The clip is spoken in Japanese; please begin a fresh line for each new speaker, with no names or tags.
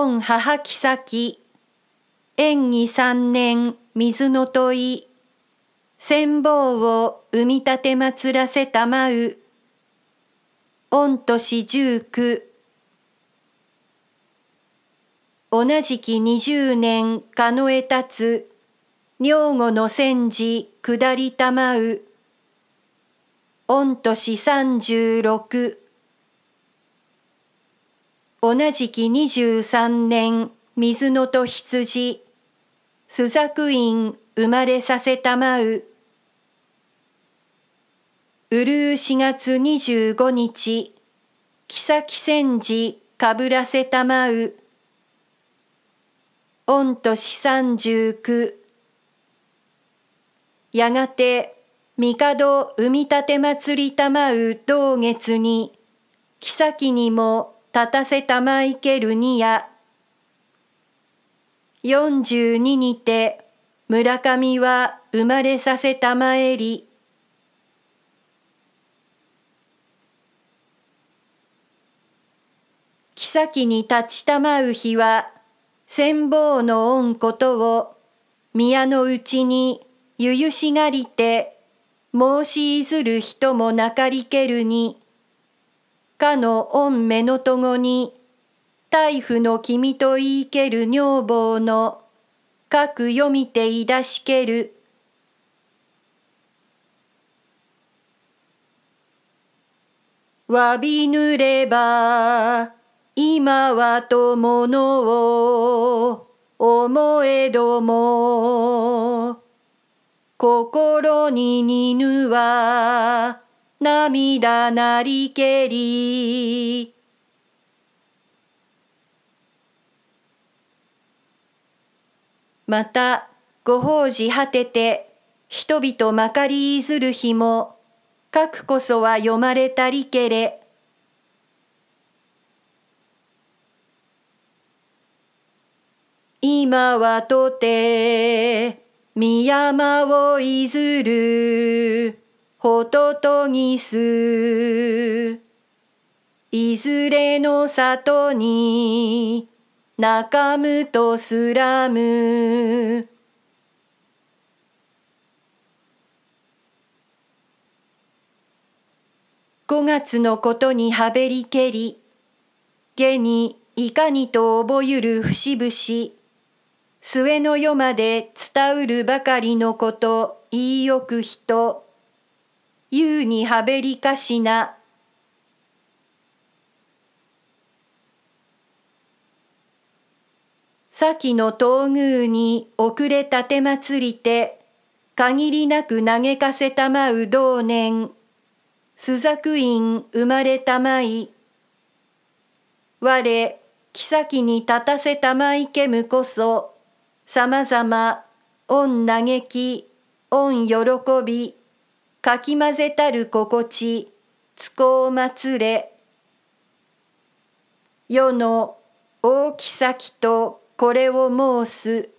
御母妃咲縁起三年水の問い千望を生み立てまつらせたまう御年十九同じき二十年かのえたつ女吾の戦時下りたまう御年三十六同じき二十三年水のと羊朱雀院生まれさせたまううるう4月25日崎千寺かぶらせたまう御年三十九やがて帝産みたて祭りたまう同月に木崎にも立たせたまいけるにや四十二にて村上は生まれさせたまえり妃に立ちたまう日は千房の恩ことを宮のうちにゆゆしがりて申しいずる人もなかりけるに。かの御目のとごに、大夫の君と言いける女房の、かく読みていだしける。わびぬれば、今はとものを、思えども、心に似ぬは、涙なりけりまたご法事果てて人々まかりいずる日もかくこそは読まれたりけれ今はとて深山をいずるほととぎす。いずれの里に、中むとスラム。5月のことにはべりけり、下にいかにと覚ゆる節々、末の世まで伝うるばかりのこと、言いよく人、優にはべりかしな先の東宮に遅れたてまつりて限りなく嘆かせたまう同年朱雀院生まれたまい我妃に立たせたまいけむこそさまざま御嘆き御喜びかき混ぜたる心地つこうまつれ世の大きさきとこれを申す